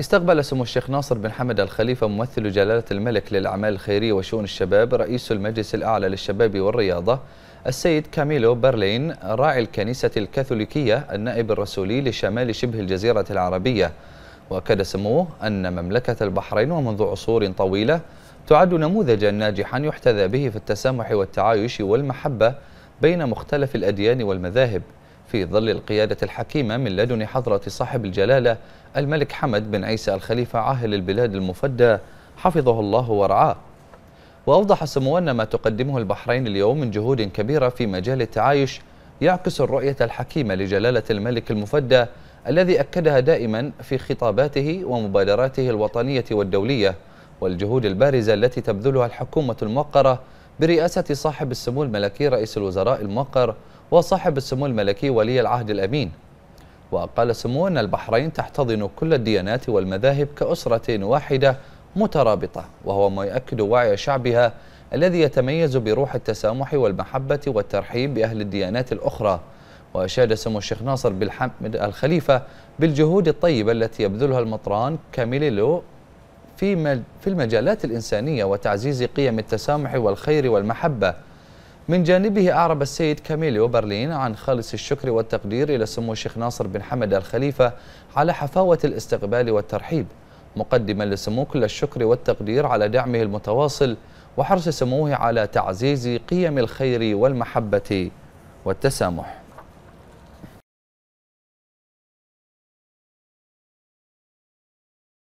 استقبل سمو الشيخ ناصر بن حمد الخليفة ممثل جلالة الملك للأعمال الخيرية وشؤون الشباب رئيس المجلس الأعلى للشباب والرياضة السيد كاميلو برلين راعي الكنيسة الكاثوليكية النائب الرسولي لشمال شبه الجزيرة العربية وأكد سموه أن مملكة البحرين ومنذ عصور طويلة تعد نموذجا ناجحا يحتذى به في التسامح والتعايش والمحبة بين مختلف الأديان والمذاهب في ظل القيادة الحكيمة من لدن حضرة صاحب الجلالة الملك حمد بن عيسى الخليفة عاهل البلاد المفدى حفظه الله ورعاه وأوضح سموانا ما تقدمه البحرين اليوم من جهود كبيرة في مجال التعايش يعكس الرؤية الحكيمة لجلالة الملك المفدى الذي أكدها دائما في خطاباته ومبادراته الوطنية والدولية والجهود البارزة التي تبذلها الحكومة الموقرة برئاسة صاحب السمو الملكي رئيس الوزراء الموقر وصاحب السمو الملكي ولي العهد الأمين وقال سمو أن البحرين تحتضن كل الديانات والمذاهب كأسرة واحدة مترابطة وهو ما يؤكد وعي شعبها الذي يتميز بروح التسامح والمحبة والترحيب بأهل الديانات الأخرى وأشاد سمو الشيخ ناصر بالحمد الخليفة بالجهود الطيبة التي يبذلها المطران كاميليلو في في المجالات الإنسانية وتعزيز قيم التسامح والخير والمحبة من جانبه أعرب السيد كاميليو برلين عن خالص الشكر والتقدير إلى سمو الشيخ ناصر بن حمد الخليفة على حفاوة الاستقبال والترحيب مقدما لسمو كل الشكر والتقدير على دعمه المتواصل وحرص سموه على تعزيز قيم الخير والمحبة والتسامح